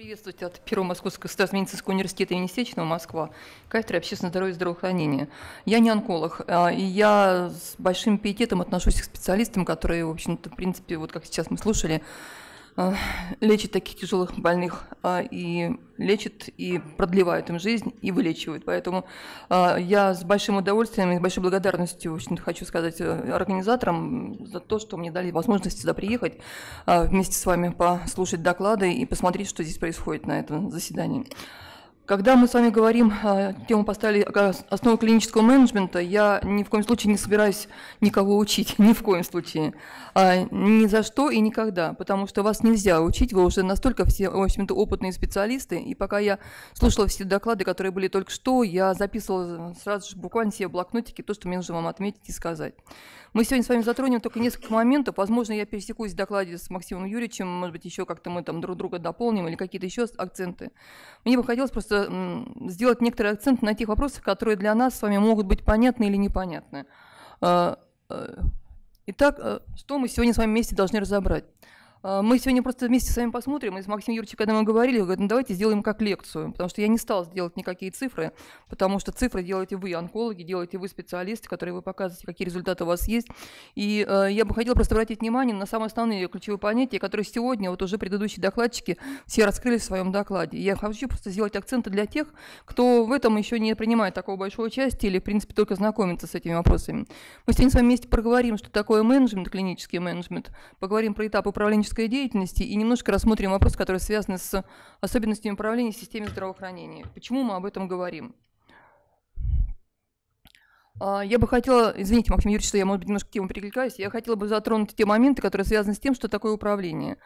Приветствую тебя от Первого Московского государственного университета имени Енисечного, Москва, кафедра общественного здоровья и здравоохранения. Я не онколог, а, и я с большим пиететом отношусь к специалистам, которые, в общем-то, в принципе, вот как сейчас мы слушали, Э, лечит таких тяжелых больных э, и лечит, и продлевает им жизнь, и вылечивает. Поэтому э, я с большим удовольствием и с большой благодарностью очень хочу сказать организаторам за то, что мне дали возможность сюда приехать, вместе с вами послушать доклады и посмотреть, что здесь происходит на этом заседании. Когда мы с вами говорим, тему э, поставили основу клинического менеджмента, я ни в коем случае не собираюсь никого учить, ни в коем случае, а, ни за что и никогда, потому что вас нельзя учить, вы уже настолько все, в общем-то, опытные специалисты, и пока я слушала все доклады, которые были только что, я записывала сразу же буквально себе в блокнотике то, что мне нужно вам отметить и сказать. Мы сегодня с вами затронем только несколько моментов, возможно, я пересекусь в докладе с Максимом Юрьевичем, может быть, еще как-то мы там друг друга дополним или какие-то еще акценты. Мне бы хотелось просто сделать некоторый акцент на тех вопросах, которые для нас с вами могут быть понятны или непонятны. А, а, итак, а, что мы сегодня с вами вместе должны разобрать? «А, мы сегодня просто вместе с вами посмотрим, и с Максимом Юрьевичем, когда мы говорили, говорит, ну давайте сделаем как лекцию, потому что я не стала сделать никакие цифры, потому что цифры делаете вы, онкологи, делаете вы, специалисты, которые вы показываете, какие результаты у вас есть. И э, я бы хотела просто обратить внимание на самые основные ключевые понятия, которые сегодня, вот уже предыдущие докладчики, все раскрыли в своем докладе. Я хочу просто сделать акценты для тех, кто в этом еще не принимает такого большого участия или, в принципе, только знакомится с этими вопросами. Мы сегодня с вами вместе проговорим, что такое менеджмент, клинический менеджмент, поговорим про этап управления экономической деятельности и немножко рассмотрим вопрос, который связан с особенностями управления в здравоохранения. Почему мы об этом говорим? А, я бы хотела, извините, Максим Юрьевич, что я, может быть, немножко к тему перекликаюсь, я хотела бы затронуть те моменты, которые связаны с тем, что такое управление.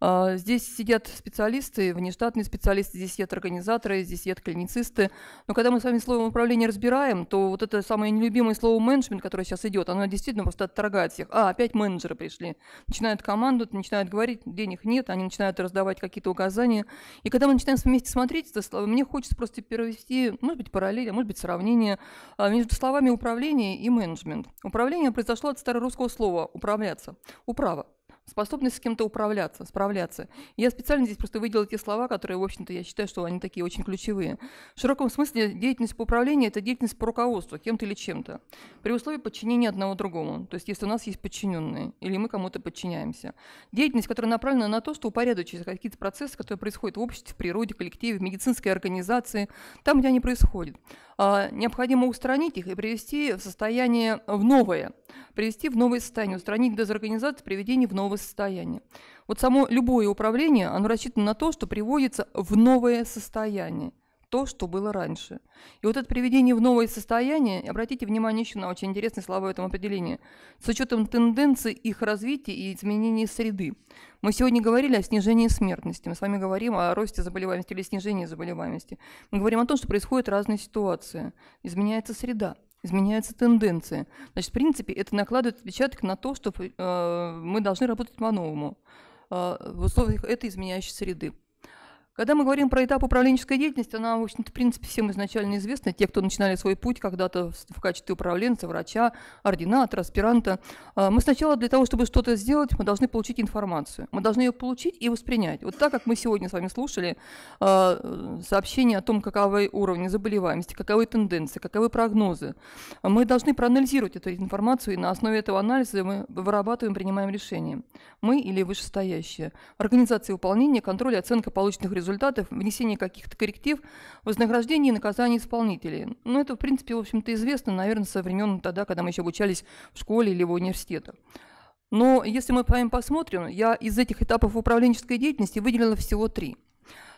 А, здесь сидят специалисты, внештатные специалисты, здесь сидят организаторы, здесь сидят клиницисты. Но когда мы с вами словом управление разбираем, то вот это самое нелюбимое слово менеджмент, которое сейчас идет, оно действительно просто отторгает всех. А, опять менеджеры пришли. Начинают команду, начинают говорить, денег нет, они начинают раздавать какие-то указания. И когда мы начинаем вместе смотреть, это, мне хочется просто перевести, может быть, параллель, а может быть, сравнение а, между словами управление и менеджмент. Управление произошло от старорусского слова «управляться», «управа» способность с кем-то управляться, справляться. Я специально здесь просто выделила те слова, которые, в общем-то, я считаю, что они такие очень ключевые. В широком смысле деятельность по управлению – это деятельность по руководству кем-то или чем-то, при условии подчинения одного другому. То есть если у нас есть подчиненные, или мы кому-то подчиняемся. Деятельность, которая направлена на то, что упорядочить какие-то процессы, которые происходят в обществе, в природе, коллективе, в медицинской организации, там, где они происходят. А, необходимо устранить их и привести в состояние в новое, привести в новое состояние, устранить дезорганизацию, приведение в новое новое состояние. Вот само любое управление, оно рассчитано на то, что приводится в новое состояние то, что было раньше. И вот это приведение в новое состояние, обратите внимание еще на очень интересные слова в этом определении, с учетом тенденций их развития и изменения среды. Мы сегодня говорили о снижении смертности, мы с вами говорим о росте заболеваемости или снижении заболеваемости. Мы говорим о том, что происходят разные ситуации, изменяется среда изменяются тенденции. Значит, в принципе, это накладывает отпечаток на то, что э, мы должны работать по-новому э, в условиях этой изменяющей среды. Когда мы говорим про этап управленческой деятельности, она, в общем-то, в принципе, всем изначально известна. Те, кто начинали свой путь когда-то в качестве управленца, врача, ординатора, аспиранта, а, мы сначала для того, чтобы что-то сделать, мы должны получить информацию. Мы должны ее получить и воспринять. Вот так, как мы сегодня с вами слушали а, сообщение о том, каковы уровни заболеваемости, каковы тенденции, каковы прогнозы, мы должны проанализировать эту информацию, и на основе этого анализа мы вырабатываем, принимаем решения. Мы или вышестоящие. Организация выполнения, контроль, оценка полученных результатов результатов, внесения каких-то корректив, вознаграждение и наказание исполнителей. Ну, это, в принципе, в общем-то, известно, наверное, со времен тогда, когда мы еще обучались в школе или в университетах. Но если мы по ним посмотрим, я из этих этапов управленческой деятельности выделила всего три.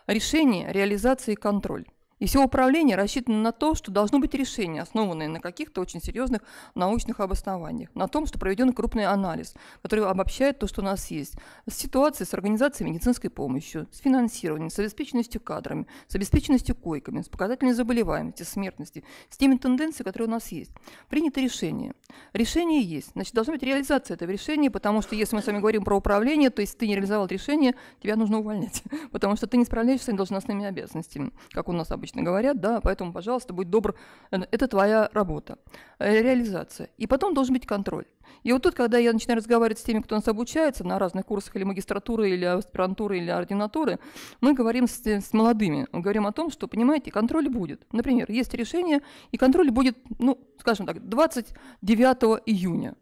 Решение, реализация и контроль. И все управление рассчитано на то, что должно быть решение, основанное на каких-то очень серьезных научных обоснованиях, на том, что проведен крупный анализ, который обобщает то, что у нас есть, с ситуацией, с организацией медицинской помощи, с финансированием, с обеспеченностью кадрами, с обеспеченностью койками, с показателями заболеваемости, смертности, с теми тенденциями, которые у нас есть. Принято решение. Решение есть. Значит, должна быть реализация этого решения, потому что если мы с вами говорим про управление, то если ты не реализовал решение, тебя нужно увольнять, потому что ты не справляешься с должностными обязанностями, как у нас обычно обычно говорят, да, поэтому, пожалуйста, будь добр, э, это твоя работа, э, реализация. И потом должен быть контроль. И вот тут, когда я начинаю разговаривать с теми, кто нас обучается на разных курсах или магистратуры, или аспирантуры, или ординатуры, мы говорим с, с молодыми, мы говорим о том, что, понимаете, контроль будет. Например, есть решение, и контроль будет, ну, скажем так, 29 июня,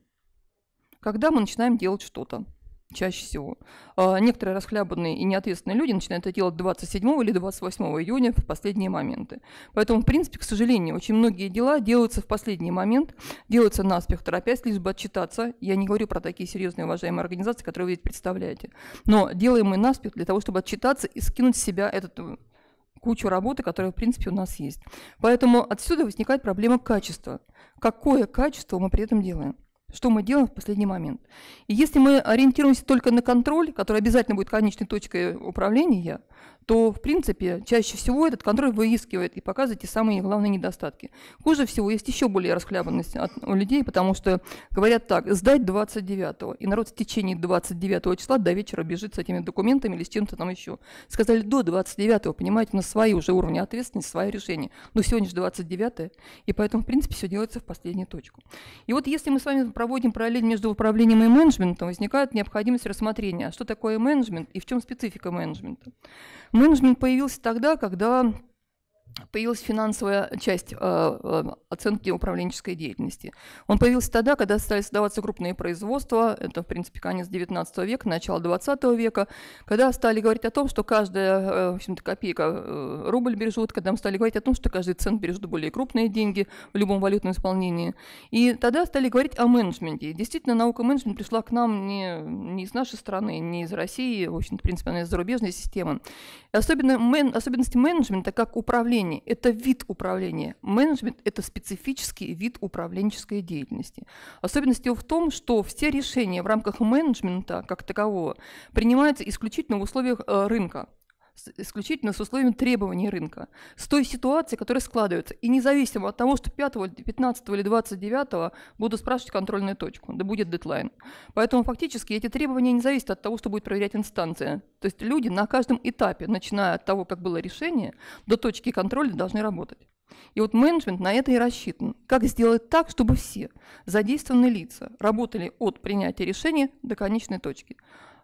когда мы начинаем делать что-то чаще всего. А, некоторые расхлябанные и неответственные люди начинают это делать 27 или 28 июня в последние моменты. Поэтому, в принципе, к сожалению, очень многие дела делаются в последний момент, делаются наспех, торопясь, лишь бы отчитаться. Я не говорю про такие серьезные уважаемые организации, которые вы здесь представляете. Но делаем мы наспех для того, чтобы отчитаться и скинуть с себя этот э, кучу работы, которая, в принципе, у нас есть. Поэтому отсюда возникает проблема качества. Какое качество мы при этом делаем? что мы делаем в последний момент. И если мы ориентируемся только на контроль, который обязательно будет конечной точкой управления, то, в принципе, чаще всего этот контроль выискивает и показывает те самые главные недостатки. Хуже всего есть еще более расхлябанность от, у людей, потому что говорят так, сдать 29-го, и народ в течение 29 числа до вечера бежит с этими документами или с чем-то там еще. Сказали до 29-го, понимаете, на свои уже уровни ответственности, свои решения. Но сегодня же 29-е, и поэтому, в принципе, все делается в последнюю точку. И вот если мы с вами проводим параллель между управлением и менеджментом, возникает необходимость рассмотрения, а что такое менеджмент и в чем специфика менеджмента. Менеджмент появился тогда, когда появилась финансовая часть э, э, оценки управленческой деятельности. Он появился тогда, когда стали создаваться крупные производства, это, в принципе, конец 19 века, начало 20 века, когда стали говорить о том, что каждая, э, в общем-то, копейка э, рубль бережут, когда мы стали говорить о том, что каждый цент бережет более крупные деньги в любом валютном исполнении. И тогда стали говорить о менеджменте. действительно, наука менеджмента пришла к нам не, не из нашей страны, не из России, в общем то в принципе, она из зарубежной системы. И особенно, мен, особенности менеджмента как управление управление – это вид управления. Менеджмент – это специфический вид управленческой деятельности. Особенность его в том, что все решения в рамках менеджмента как такового принимаются исключительно в условиях э, рынка исключительно с условием требований рынка, с той ситуации, которая складывается. И независимо от того, что 5, 15 или 29 буду спрашивать контрольную точку, да будет дедлайн. Поэтому фактически эти требования не зависят от того, что будет проверять инстанция. То есть люди на каждом этапе, начиная от того, как было решение, до точки контроля должны работать. И вот менеджмент на это и рассчитан. Как сделать так, чтобы все задействованные лица работали от принятия решения до конечной точки.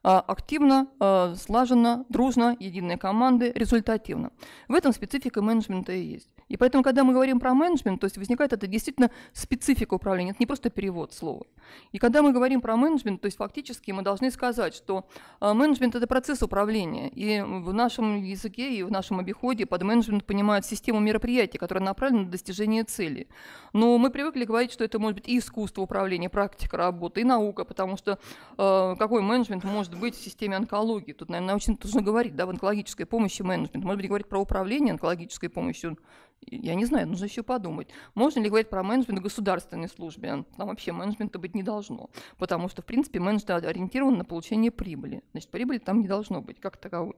А, активно, а, слаженно, дружно, единой команды, результативно. В этом специфика менеджмента и есть. И поэтому, когда мы говорим про менеджмент, то есть возникает это действительно специфика управления, это не просто перевод слова. И когда мы говорим про менеджмент, то есть фактически мы должны сказать, что а, менеджмент – это процесс управления. И в нашем языке и в нашем обиходе под менеджмент понимают систему мероприятий, которая направлена на достижение цели. Но мы привыкли говорить, что это может быть и искусство управления, практика работы, и наука, потому что э, какой менеджмент может быть в системе онкологии. Тут, наверное, очень нужно говорить да, в онкологической помощи менеджмент. Может быть, говорить про управление онкологической помощью, я не знаю, нужно еще подумать, можно ли говорить про менеджмент в государственной службе. Там вообще менеджмента быть не должно, потому что, в принципе, менеджмент ориентирован на получение прибыли. Значит, прибыли там не должно быть как таковой.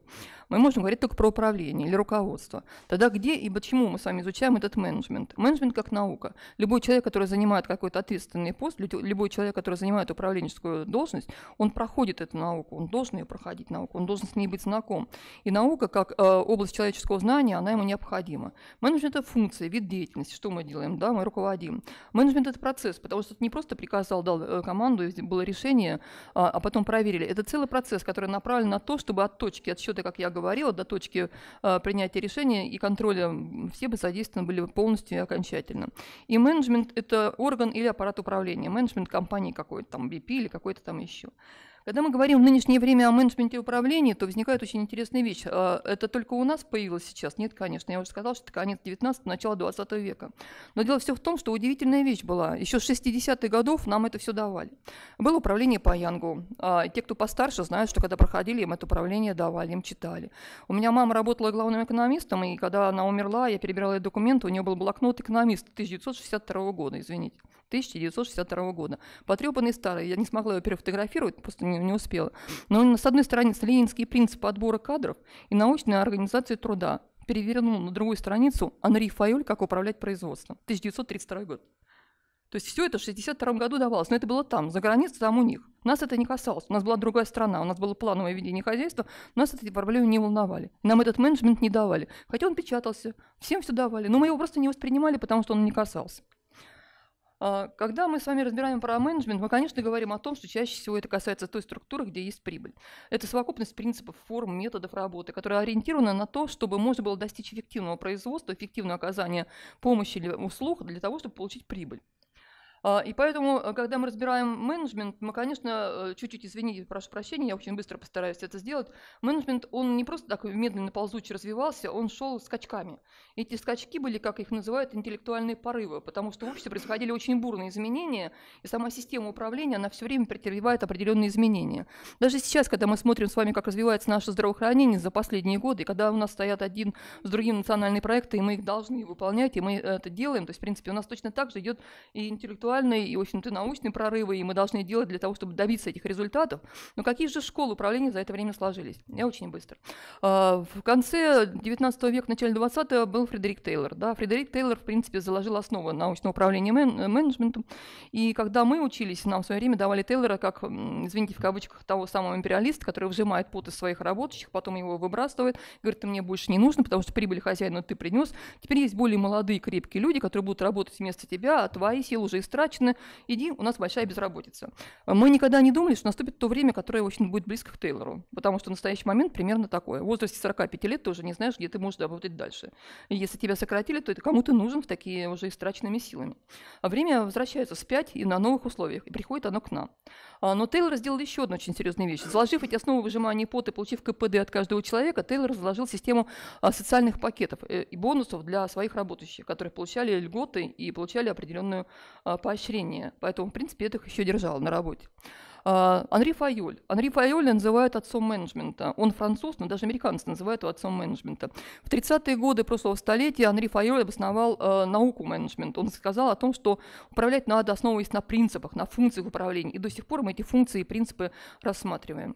Мы можем говорить только про управление или руководство. Тогда где и почему мы с вами изучаем этот менеджмент? Менеджмент как наука. Любой человек, который занимает какой-то ответственный пост, любой человек, который занимает управленческую должность, он проходит эту науку, он должен ее проходить науку, он должен с ней быть знаком. И наука, как э, область человеческого знания, она ему необходима. Менеджмент Менеджмент – это функция, вид деятельности. Что мы делаем? Да, мы руководим. Менеджмент – это процесс, потому что это не просто приказал, дал э, команду, было решение, а, а потом проверили. Это целый процесс, который направлен на то, чтобы от точки отсчета, как я говорила, до точки а, принятия решения и контроля все бы задействованы были полностью и окончательно. И менеджмент – это орган или аппарат управления. Менеджмент компании какой-то там, BP или какой-то там еще. Когда мы говорим в нынешнее время о менеджменте управления, то возникает очень интересная вещь. А, это только у нас появилось сейчас? Нет, конечно. Я уже сказала, что это конец 19 начало 20 века. Но дело все в том, что удивительная вещь была. Еще с 60-х годов нам это все давали. Было управление по Янгу. А, те, кто постарше, знают, что когда проходили, им это управление давали, им читали. У меня мама работала главным экономистом, и когда она умерла, я перебирала документы, у нее был блокнот экономист 1962 года, извините. 1962 года. Потрепанный старый, я не смогла его перефотографировать, просто не, не успела. Но он, с одной стороны, «Ленинские принципы отбора кадров» и «Научная организация труда», перевернул на другую страницу Анри Файоль «Как управлять производством», 1932 год. То есть все это в 62 году давалось, но это было там, за границей, там у них. Нас это не касалось, у нас была другая страна, у нас было плановое ведение хозяйства, нас эти проблемы не волновали. Нам этот менеджмент не давали, хотя он печатался, всем все давали, но мы его просто не воспринимали, потому что он не касался. А, когда мы с вами разбираем про менеджмент, мы, конечно, говорим о том, что чаще всего это касается той структуры, где есть прибыль. Это совокупность принципов, форм, методов работы, которая ориентирована на то, чтобы можно было достичь эффективного производства, эффективного оказания помощи или услуг для того, чтобы получить прибыль. А, и поэтому, э, когда мы разбираем менеджмент, мы, конечно, э, чуть-чуть, извините, прошу прощения, я очень быстро постараюсь это сделать. Менеджмент, он не просто так медленно ползучий развивался, он шел скачками. Эти скачки были, как их называют, интеллектуальные порывы, потому что в обществе происходили очень бурные изменения, и сама система управления, она все время претерпевает определенные изменения. Даже сейчас, когда мы смотрим с вами, как развивается наше здравоохранение за последние годы, и когда у нас стоят один с другим национальные проекты, и мы их должны выполнять, и мы это делаем, то есть, в принципе, у нас точно так же идет и интеллектуальная интеллектуальные и, в общем-то, научные прорывы, и мы должны делать для того, чтобы добиться этих результатов. Но какие же школы управления за это время сложились? Я очень быстро. А, в конце 19 века, начале 20 го был Фредерик Тейлор. Да? Фредерик Тейлор, в принципе, заложил основы научного управления мен- менеджментом. И когда мы учились, нам в свое время давали Тейлора как, извините, в кавычках, того самого империалиста, который выжимает пот из своих работающих, потом его выбрасывает, говорит, ты мне больше не нужно, потому что прибыль хозяина ты принес. Теперь есть более молодые, крепкие люди, которые будут работать вместо тебя, а твои силы уже истрачены потрачены, и у нас большая безработица. Мы никогда не думали, что наступит то время, которое очень будет близко к Тейлору, потому что в настоящий момент примерно такое. В возрасте 45 лет ты уже не знаешь, где ты можешь работать дальше. И если тебя сократили, то это кому ты нужен в такие уже истраченными силами. А время возвращается спять и на новых условиях, и приходит оно к нам. А, но Тейлор сделал еще одну очень серьезную вещь. Заложив эти основы выжимания пота и получив КПД от каждого человека, Тейлор заложил систему а, социальных пакетов э, и бонусов для своих работающих, которые получали льготы и получали определенную помощь а, поощрение, поэтому, в принципе, я их еще держала на работе. А, Анри Файоль. Анри Файоля называют отцом менеджмента. Он француз, но даже американцы называют его отцом менеджмента. В 30-е годы прошлого столетия Анри Файоль обосновал э, науку менеджмента. Он сказал о том, что управлять надо, основываясь на принципах, на функциях управления. И до сих пор мы эти функции и принципы рассматриваем.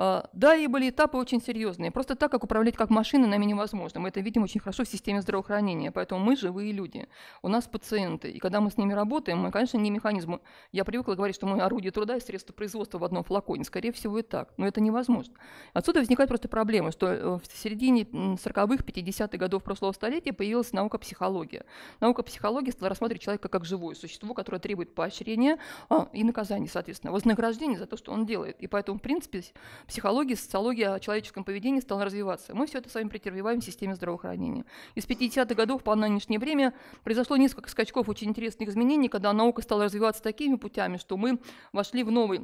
А, да и были этапы очень серьезные. Просто так, как управлять как машиной, нами невозможно. Мы это видим очень хорошо в системе здравоохранения. Поэтому мы живые люди. У нас пациенты. И когда мы с ними работаем, мы, конечно, не механизмы. Я привыкла говорить, что мы орудие труда и средства производства в одном флаконе. Скорее всего, и так. Но это невозможно. Отсюда возникает просто проблема, что э, в середине 40-х, 50-х годов прошлого столетия появилась наука психология. Наука психологии стала рассматривать человека как живое существо, которое требует поощрения а, и наказания, соответственно, вознаграждения за то, что он делает. И поэтому, в принципе, психология, социология о человеческом поведении стала развиваться. Мы все это с вами претерпеваем в системе здравоохранения. Из 50-х годов по нынешнее время произошло несколько скачков очень интересных изменений, когда наука стала развиваться такими путями, что мы вошли в новый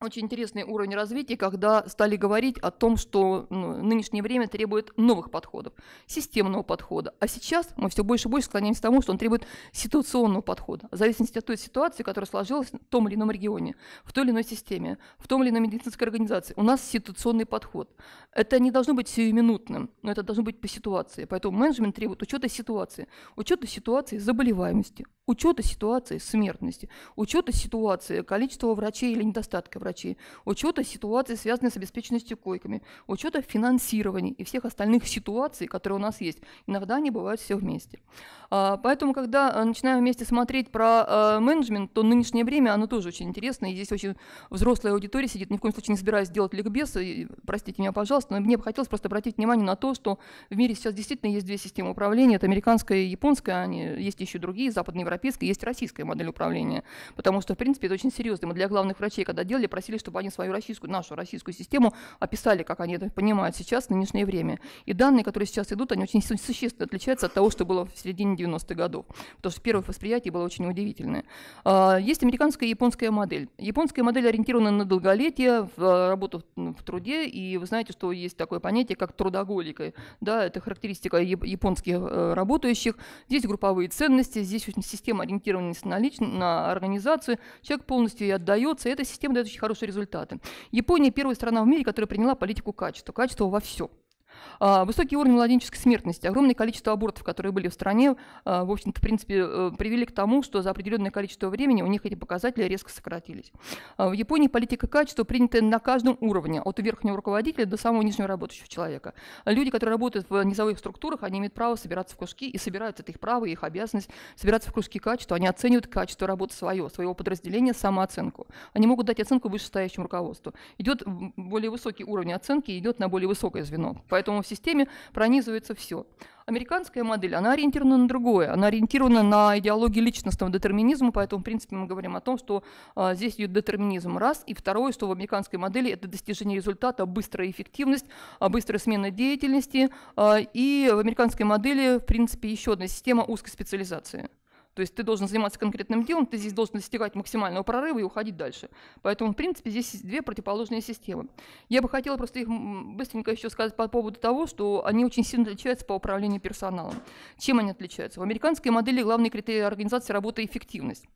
очень интересный уровень развития, когда стали говорить о том, что ну, нынешнее время требует новых подходов, системного подхода. А сейчас мы все больше и больше склоняемся к тому, что он требует ситуационного подхода, в зависимости от той ситуации, которая сложилась в том или ином регионе, в той или иной системе, в том или ином медицинской организации. У нас ситуационный подход. Это не должно быть сиюминутным, но это должно быть по ситуации. Поэтому менеджмент требует учета ситуации, учета ситуации заболеваемости, учета ситуации смертности, учета ситуации количества врачей или недостатка врачей врачей, учета ситуации, связанной с обеспеченностью койками, учета финансирования и всех остальных ситуаций, которые у нас есть. Иногда они бывают все вместе. А, поэтому, когда э, начинаем вместе смотреть про э, менеджмент, то нынешнее время, оно тоже очень интересно, и здесь очень взрослая аудитория сидит, ни в коем случае не собираюсь делать ликбез, и, простите меня, пожалуйста, но мне бы хотелось просто обратить внимание на то, что в мире сейчас действительно есть две системы управления, это американская и японская, они, есть еще другие, западноевропейская, есть российская модель управления, потому что, в принципе, это очень серьезно. Мы для главных врачей, когда делали попросили, чтобы они свою российскую, нашу российскую систему описали, как они это понимают сейчас, в нынешнее время. И данные, которые сейчас идут, они очень существенно отличаются от того, что было в середине 90-х годов, потому что первое восприятие было очень удивительное. А, есть американская и японская модель. Японская модель ориентирована на долголетие, в э, работу в труде, и вы знаете, что есть такое понятие, как трудоголика. Да, это характеристика японских э, работающих. Здесь групповые ценности, здесь система ориентированности на, лично, на организацию. Человек полностью и отдается. эта система дает очень хорошие результаты. Япония первая страна в мире, которая приняла политику качества. Качество во всем. А, высокий уровень младенческой смертности, огромное количество абортов, которые были в стране, а, в общем-то, в принципе, э, привели к тому, что за определенное количество времени у них эти показатели резко сократились. А, в Японии политика качества принята на каждом уровне, от верхнего руководителя до самого нижнего работающего человека. Люди, которые работают в низовых структурах, они имеют право собираться в кружки, и собираются, это их право и их обязанность собираться в кружки качества, они оценивают качество работы свое, своего подразделения, самооценку. Они могут дать оценку вышестоящему руководству. Идет более высокий уровень оценки, идет на более высокое звено. Поэтому поэтому в системе пронизывается все. Американская модель, она ориентирована на другое, она ориентирована на идеологию личностного детерминизма, поэтому, в принципе, мы говорим о том, что а, здесь идет детерминизм раз, и второе, что в американской модели это достижение результата, быстрая эффективность, а, быстрая смена деятельности, а, и в американской модели, в принципе, еще одна система узкой специализации. То есть ты должен заниматься конкретным делом, ты здесь должен достигать максимального прорыва и уходить дальше. Поэтому, в принципе, здесь есть две противоположные системы. Я бы хотела просто их быстренько еще сказать по поводу того, что они очень сильно отличаются по управлению персоналом. Чем они отличаются? В американской модели главный критерий организации работы – эффективность.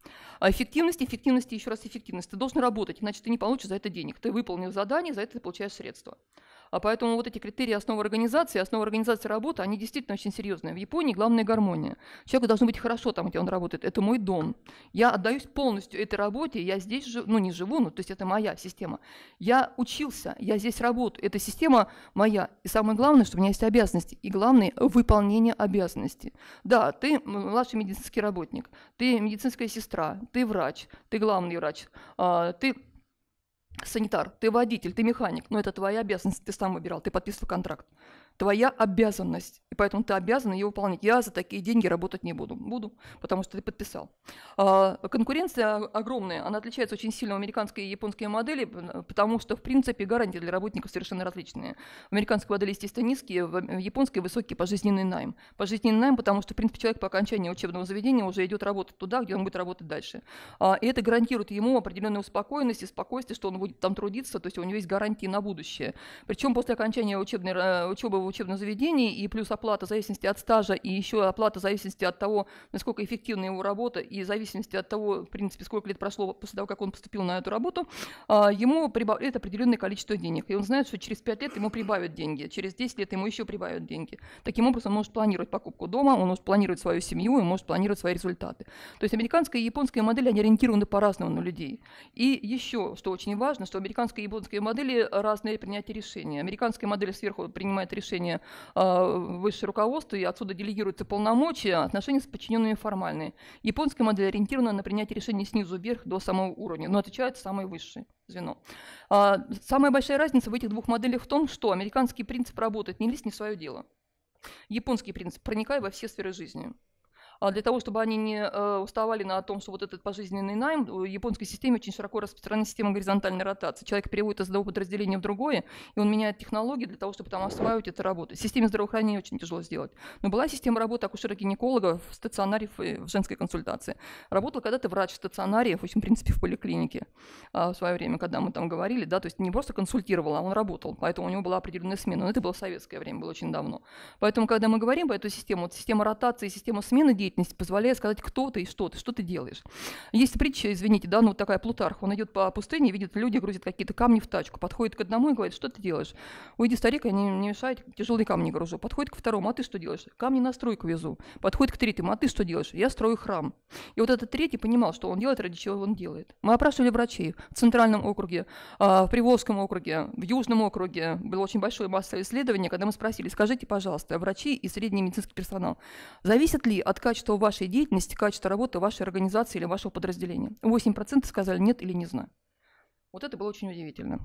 А эффективность, эффективность и еще раз эффективность. Ты должен работать, иначе ты не получишь за это денег. Ты выполнил задание, за это ты получаешь средства. А поэтому вот эти критерии основы организации, основы организации работы, они действительно очень серьезные. В Японии главная гармония. Человеку должно быть хорошо там, где он работает. Это мой дом. Я отдаюсь полностью этой работе. Я здесь живу, ну не живу, ну то есть это моя система. Я учился, я здесь работаю. Эта система моя. И самое главное, что у меня есть обязанности. И главное – выполнение обязанностей. Да, ты младший медицинский работник, ты медицинская сестра, ты врач, ты главный врач, а, ты санитар, ты водитель, ты механик, но это твоя обязанность, ты сам выбирал, ты подписывал контракт твоя обязанность, и поэтому ты обязан ее выполнять. Я за такие деньги работать не буду. Буду, потому что ты подписал. А, конкуренция огромная, она отличается очень сильно в американской и японской модели, потому что, в принципе, гарантии для работников совершенно различные. В американской модели, естественно, низкие, в японской высокий пожизненный найм. Пожизненный найм, потому что, в принципе, человек по окончании учебного заведения уже идет работать туда, где он будет работать дальше. А, и это гарантирует ему определенную успокоенность и спокойствие, что он будет там трудиться, то есть у него есть гарантии на будущее. Причем после окончания учебной, э, учебы в учебном заведении, и плюс оплата в зависимости от стажа, и еще оплата в зависимости от того, насколько эффективна его работа, и в зависимости от того, в принципе, сколько лет прошло после того, как он поступил на эту работу, а, ему прибавляет определенное количество денег. И он знает, что через 5 лет ему прибавят деньги, через 10 лет ему еще прибавят деньги. Таким образом, он может планировать покупку дома, он может планировать свою семью, он может планировать свои результаты. То есть американская и японская модели они ориентированы по-разному на людей. И еще, что очень важно, что американская и японская модели разные принятия решений. Американская модель сверху принимает решение отношения э, высшее руководство, и отсюда делегируются полномочия, отношения с подчиненными формальные. Японская модель ориентирована на принятие решений снизу вверх до самого уровня, но отвечает самое высшее звено. А, самая большая разница в этих двух моделях в том, что американский принцип работает не лезть не в свое дело. Японский принцип проникай во все сферы жизни. А для того, чтобы они не э, уставали на том, что вот этот пожизненный найм, в японской системе очень широко распространена система горизонтальной ротации. Человек переводит из одного подразделения в другое, и он меняет технологии для того, чтобы там осваивать эту работу. В системе здравоохранения очень тяжело сделать. Но была система работы акушера-гинеколога в стационаре э, в женской консультации. Работал когда-то врач в стационаре, в общем, в принципе, в поликлинике а, в свое время, когда мы там говорили, да, то есть не просто консультировал, а он работал, поэтому у него была определенная смена. Но это было советское время, было очень давно. Поэтому, когда мы говорим по эту систему, вот система ротации, система смены деятельность позволяет сказать, кто ты и что ты, что ты делаешь. Есть притча, извините, да, ну вот такая Плутарх, он идет по пустыне, видит, люди грузят какие-то камни в тачку, подходит к одному и говорит, что ты делаешь? Уйди, старик, я не, не мешай, тяжелые камни гружу. Подходит к второму, а ты что делаешь? Камни на стройку везу. Подходит к третьему, а ты что делаешь? Я строю храм. И вот этот третий понимал, что он делает, ради чего он делает. Мы опрашивали врачей в Центральном округе, а, в Приволжском округе, в Южном округе. Было очень большое массовое исследование, когда мы спросили, скажите, пожалуйста, врачи и средний медицинский персонал, зависят ли от качества качество вашей деятельности, качество работы вашей организации или вашего подразделения. 8% сказали нет или не знаю. Вот это было очень удивительно.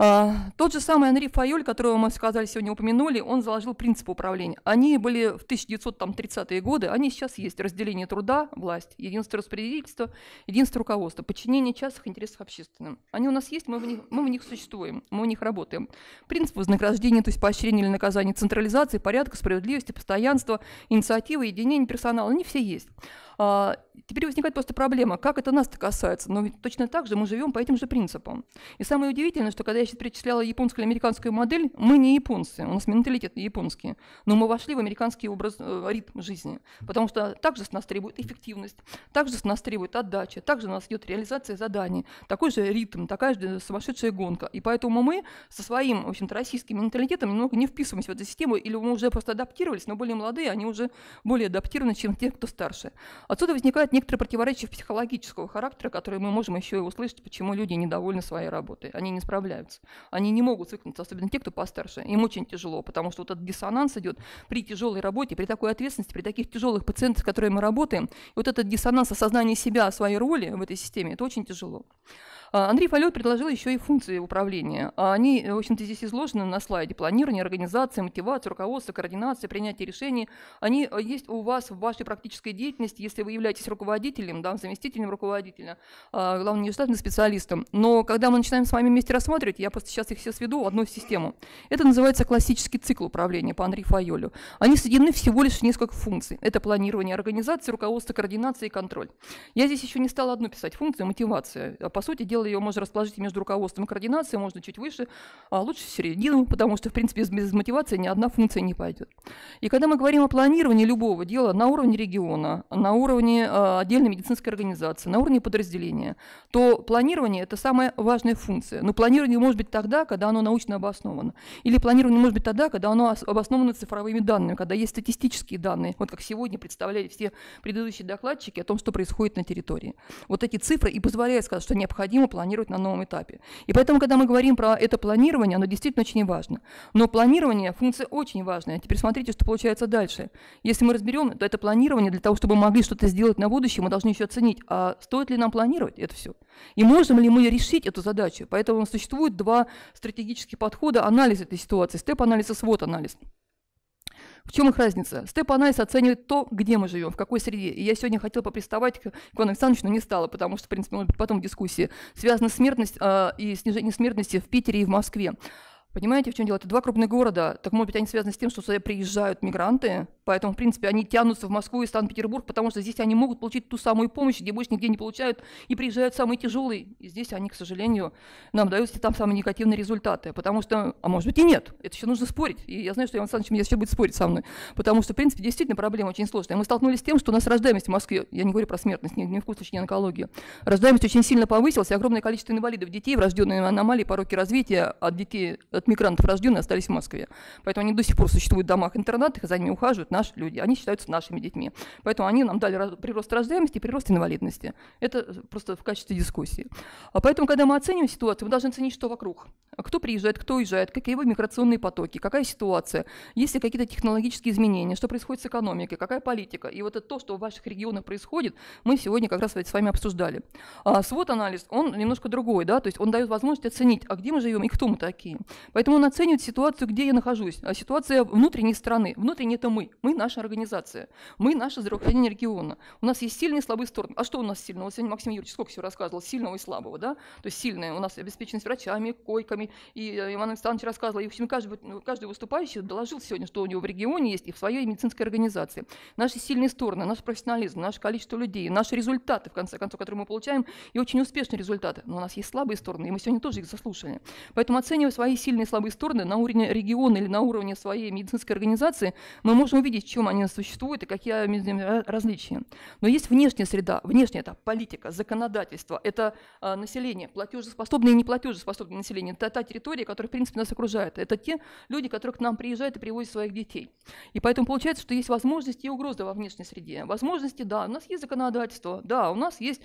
А, тот же самый Анри Файоль, которого мы сказали, сегодня упомянули, он заложил принципы управления. Они были в 1930-е годы, они сейчас есть. Разделение труда, власть, единство распределительства, единство руководства, подчинение частных интересов общественным. Они у нас есть, мы в них, мы в них существуем, мы в них работаем. Принцип вознаграждения, то есть поощрение или наказание централизации, порядка, справедливости, постоянства, инициативы, единение персонала, они все есть. А, теперь возникает просто проблема, как это нас-то касается, но ведь точно так же мы живем по этим же принципам. И самое удивительное, что когда я сейчас перечисляла японскую или американскую модель, мы не японцы, у нас менталитет японский, но мы вошли в американский образ, э, ритм жизни, потому что также с нас требует эффективность, также с нас требует отдача, также у нас идет реализация заданий, такой же ритм, такая же сумасшедшая гонка. И поэтому мы со своим, в общем-то, российским менталитетом немного не вписываемся в эту систему, или мы уже просто адаптировались, но более молодые, они уже более адаптированы, чем те, кто старше. Отсюда возникает некоторые противоречия психологического характера, которые мы можем еще и услышать, почему люди недовольны своей работой, они не справляются. Они не могут свыкнуться, особенно те, кто постарше. Им очень тяжело, потому что вот этот диссонанс идет при тяжелой работе, при такой ответственности, при таких тяжелых пациентах, с которыми мы работаем. И вот этот диссонанс осознания себя, своей роли в этой системе, это очень тяжело. А, Андрей Фалет предложил еще и функции управления. А они, э, в общем-то, здесь изложены на слайде. Планирование, организация, мотивация, руководство, координация, принятие решений. Они э, есть у вас в вашей практической деятельности, если вы являетесь руководителем, да, заместителем руководителя, а, главным нештатным специалистом. Но когда мы начинаем с вами вместе рассматривать, я просто сейчас их все сведу в одну систему. Это называется классический цикл управления по Андрею Файолю. Они соединены всего лишь в несколько функций. Это планирование организация, руководство, координация и контроль. Я здесь еще не стала одну писать функцию, мотивация. По сути дела, дело, ее можно расположить между руководством и координацией, можно чуть выше, а лучше в середину, потому что, в принципе, без, мотивации ни одна функция не пойдет. И когда мы говорим о планировании любого дела на уровне региона, на уровне э, отдельной медицинской организации, на уровне подразделения, то планирование – это самая важная функция. Но планирование может быть тогда, когда оно научно обосновано. Или планирование может быть тогда, когда оно обосновано цифровыми данными, когда есть статистические данные, вот как сегодня представляли все предыдущие докладчики о том, что происходит на территории. Вот эти цифры и позволяют сказать, что необходимо необходимо планировать на новом этапе. И поэтому, когда мы говорим про это планирование, оно действительно очень важно. Но планирование – функция очень важная. Теперь смотрите, что получается дальше. Если мы разберем, то это планирование для того, чтобы мы могли что-то сделать на будущее, мы должны еще оценить, а стоит ли нам планировать это все? И можем ли мы решить эту задачу? Поэтому существует два стратегических подхода анализа этой ситуации – степ-анализ и свод-анализ. В чем их разница? Степ анализ оценивает то, где мы живем, в какой среде. И я сегодня хотела поприставать к Ивану Александровичу, но не стала, потому что, в принципе, может быть, потом дискуссии. Связана смертность э, и снижение смертности в Питере и в Москве. Понимаете, в чем дело? Это два крупных города. Так, может быть, они связаны с тем, что сюда приезжают мигранты, поэтому, в принципе, они тянутся в Москву и Санкт-Петербург, потому что здесь они могут получить ту самую помощь, где больше нигде не получают, и приезжают самые тяжелые. И здесь они, к сожалению, нам дают там самые негативные результаты, потому что, а может быть и нет, это еще нужно спорить. И я знаю, что Иван Александрович меня еще будет спорить со мной, потому что, в принципе, действительно проблема очень сложная. Мы столкнулись с тем, что у нас рождаемость в Москве, я не говорю про смертность, ни, ни в коем случае не онкологию, рождаемость очень сильно повысилась, и огромное количество инвалидов, детей, врожденные аномалии, пороки развития от детей от мигрантов рожденные остались в Москве. Поэтому они до сих пор существуют в домах-интернатах, за ними ухаживают наши люди, они считаются нашими детьми. Поэтому они нам дали прирост рождаемости и прирост инвалидности. Это э, просто в качестве дискуссии. А поэтому, когда мы оцениваем ситуацию, мы должны оценить, что вокруг. Кто приезжает, кто уезжает, какие его миграционные потоки, какая ситуация, есть ли какие-то технологические изменения, что происходит с экономикой, какая политика. И вот это то, что в ваших регионах происходит, мы сегодня как раз с вами обсуждали. А свод-анализ, он немножко другой, да, то есть он дает возможность оценить, а где мы живем и кто мы такие. Поэтому он оценивает ситуацию, где я нахожусь. А ситуация внутренней страны. внутренней это мы. Мы наша организация. Мы наше здравоохранение региона. У нас есть сильные и слабые стороны. А что у нас сильного? Сегодня Максим Юрьевич сколько всего рассказывал? Сильного и слабого, да? То есть сильное. У нас обеспеченность врачами, койками. И э, Иван Александрович рассказывал. И, в общем, каждый, ну, каждый выступающий доложил сегодня, что у него в регионе есть и в своей медицинской организации. Наши сильные стороны, наш профессионализм, наше количество людей, наши результаты, в конце концов, которые мы получаем, и очень успешные результаты. Но у нас есть слабые стороны, и мы сегодня тоже их заслушали. Поэтому оценивая свои сильные сильные и слабые стороны на уровне региона или на уровне своей медицинской организации, мы можем увидеть, в чем они существуют и какие различия. Но есть внешняя среда. Внешняя – это политика, законодательство, это э, население, платежеспособное и неплатежеспособное население. Это та территория, которая, в принципе, нас окружает. Это те люди, которые к нам приезжают и привозят своих детей. И поэтому получается, что есть возможности и угрозы во внешней среде. Возможности, да, у нас есть законодательство, да, у нас есть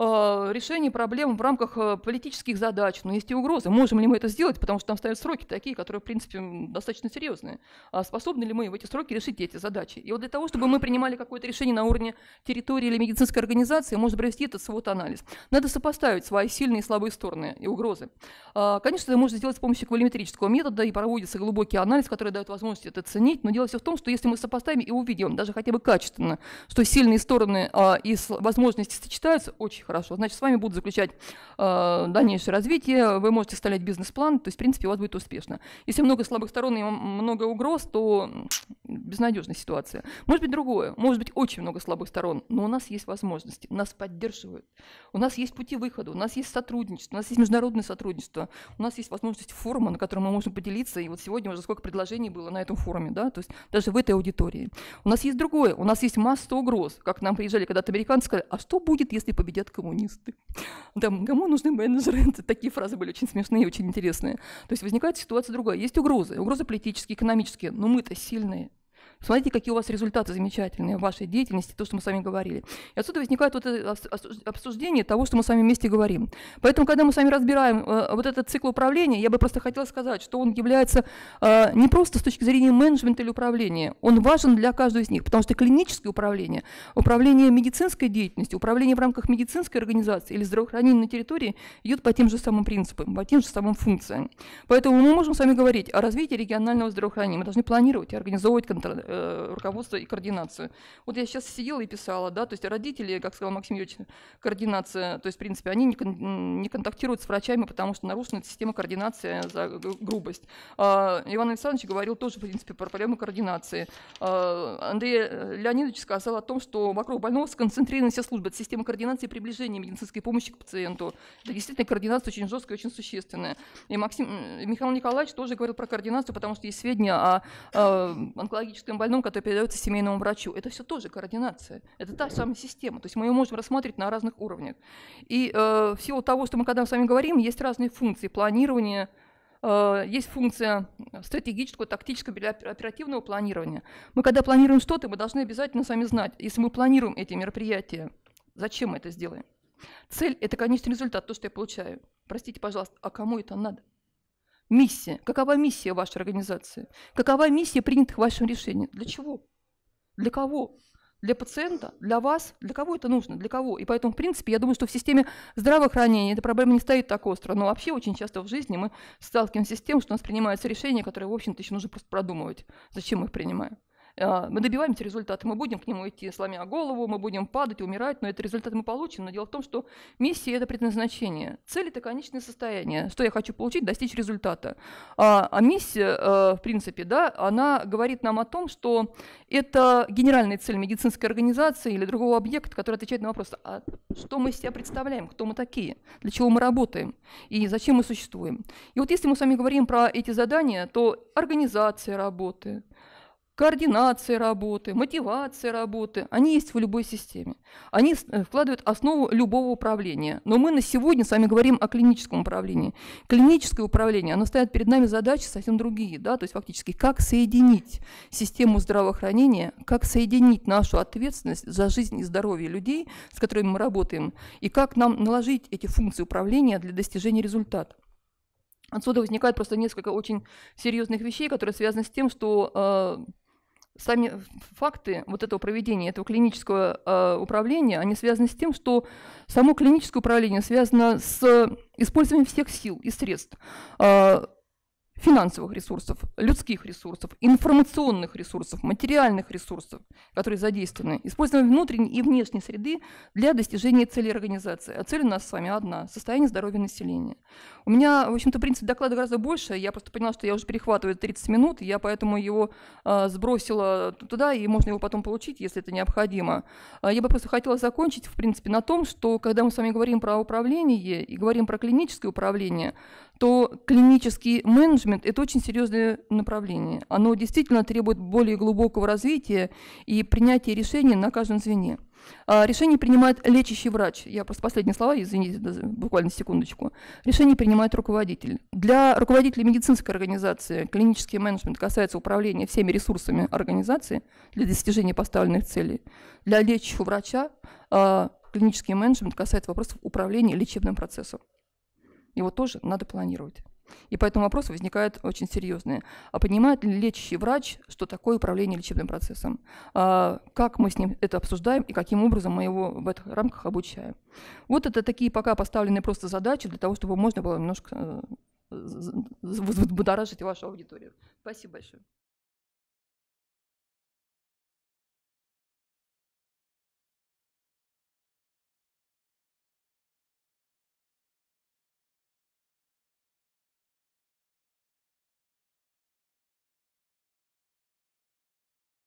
Э, решение проблем в рамках э, политических задач, но есть и угрозы. Можем ли мы это сделать, потому что там ставят сроки такие, которые, в принципе, достаточно серьезные. А способны ли мы в эти сроки решить эти задачи? И вот для того, чтобы мы принимали какое-то решение на уровне территории или медицинской организации, можно провести этот свод-анализ. Надо сопоставить свои сильные и слабые стороны и угрозы. А, конечно, это можно сделать с помощью квалиметрического метода, и проводится глубокий анализ, который дает возможность это ценить, но дело все в том, что если мы сопоставим и увидим, даже хотя бы качественно, что сильные стороны а, и возможности сочетаются, очень хорошо. Значит, с вами будут заключать э, дальнейшее развитие, вы можете составлять бизнес-план, то есть, в принципе, у вас будет успешно. Если много слабых сторон и много угроз, то безнадежная ситуация. Может быть другое, может быть очень много слабых сторон, но у нас есть возможности, нас поддерживают, у нас есть пути выхода, у нас есть сотрудничество, у нас есть международное сотрудничество, у нас есть возможность форума, на котором мы можем поделиться, и вот сегодня уже сколько предложений было на этом форуме, да, то есть даже в этой аудитории. У нас есть другое, у нас есть масса угроз, как нам приезжали когда-то американцы, сказали, а что будет, если победят коммунисты? Да, кому нужны менеджеры? Такие фразы были очень смешные, и очень интересные. То есть возникает ситуация другая, есть угрозы, угрозы политические, экономические, но мы-то сильные, Смотрите, какие у вас результаты замечательные в вашей деятельности, то, что мы с вами говорили. И отсюда возникает вот это обсуждение того, что мы с вами вместе говорим. Поэтому, когда мы с вами разбираем э, вот этот цикл управления, я бы просто хотела сказать, что он является э, не просто с точки зрения менеджмента или управления, он важен для каждого из них, потому что клиническое управление, управление медицинской деятельностью, управление в рамках медицинской организации или здравоохранения на территории идет по тем же самым принципам, по тем же самым функциям. Поэтому мы можем с вами говорить о развитии регионального здравоохранения. Мы должны планировать, и организовывать, контролировать Э, руководство и координацию. Вот я сейчас сидела и писала, да, то есть родители, как сказал Максим Юрьевич, координация, то есть, в принципе, они не, кон не контактируют с врачами, потому что нарушена система координации за грубость. Э, Иван Александрович говорил тоже, в принципе, про проблемы координации. А, э, Андрей Леонидович сказал о том, что вокруг больного сконцентрированы все службы, это система координации и приближения медицинской помощи к пациенту. Это действительно координация очень жесткая, очень существенная. И Максим, э, Михаил Николаевич тоже говорил про координацию, потому что есть сведения о э, онкологическом Больному, который передается семейному врачу. Это все тоже координация. Это та самая система. То есть мы ее можем рассматривать на разных уровнях. И э, в силу того, что мы когда с вами говорим, есть разные функции планирования, э, есть функция э, стратегического, тактического, оперативного планирования. Мы когда планируем что-то, мы должны обязательно с вами знать, если мы планируем эти мероприятия, зачем мы это сделаем. Цель – это конечный результат, то, что я получаю. Простите, пожалуйста, а кому это надо? Миссия. Какова миссия вашей организации? Какова миссия принятых вашим решений? Для чего? Для кого? Для пациента? Для вас? Для кого это нужно? Для кого? И поэтому, в принципе, я думаю, что в системе здравоохранения эта проблема не стоит так остро. Но вообще очень часто в жизни мы сталкиваемся с тем, что у нас принимаются решения, которые, в общем-то, еще нужно просто продумывать. Зачем мы их принимаем? А, мы добиваемся результата, мы будем к нему идти, сломя голову, мы будем падать, умирать, но этот результат мы получим. Но дело в том, что миссия – это предназначение. Цель – это конечное состояние, что я хочу получить, достичь результата. А, а миссия, э, в принципе, да, она говорит нам о том, что это генеральная цель медицинской организации или другого объекта, который отвечает на вопрос, а что мы из себя представляем, кто мы такие, для чего мы работаем и зачем мы существуем. И вот если мы с вами говорим про эти задания, то организация работы, координация работы, мотивация работы, они есть в любой системе. Они э, вкладывают основу любого управления. Но мы на сегодня с вами говорим о клиническом управлении. Клиническое управление, оно ставит перед нами задачи совсем другие, да, то есть фактически как соединить систему здравоохранения, как соединить нашу ответственность за жизнь и здоровье людей, с которыми мы работаем, и как нам наложить эти функции управления для достижения результата. Отсюда возникает просто несколько очень серьезных вещей, которые связаны с тем, что э, сами факты вот этого проведения, этого клинического э, управления, они связаны с тем, что само клиническое управление связано с использованием всех сил и средств. Э, финансовых ресурсов, людских ресурсов, информационных ресурсов, материальных ресурсов, которые задействованы, использование внутренней и внешней среды для достижения целей организации. А цель у нас с вами одна – состояние здоровья населения. У меня, в общем-то, принцип доклада гораздо больше. Я просто поняла, что я уже перехватываю 30 минут, я поэтому его э, сбросила туда, и можно его потом получить, если это необходимо. А, я бы просто хотела закончить, в принципе, на том, что когда мы с вами говорим про управление и говорим про клиническое управление, то клинический менеджмент – это очень серьезное направление. Оно действительно требует более глубокого развития и принятия решений на каждом звене. А, решение принимает лечащий врач. Я просто последние слова, извините, буквально секундочку. Решение принимает руководитель. Для руководителя медицинской организации клинический менеджмент касается управления всеми ресурсами организации для достижения поставленных целей. Для лечащего врача а, клинический менеджмент касается вопросов управления лечебным процессом его тоже надо планировать. И поэтому вопросы возникают очень серьезные. А понимает ли лечащий врач, что такое управление лечебным процессом? А как мы с ним это обсуждаем и каким образом мы его в этих рамках обучаем? Вот это такие пока поставленные просто задачи для того, чтобы можно было немножко э, взбудоражить вашу аудиторию. Спасибо большое.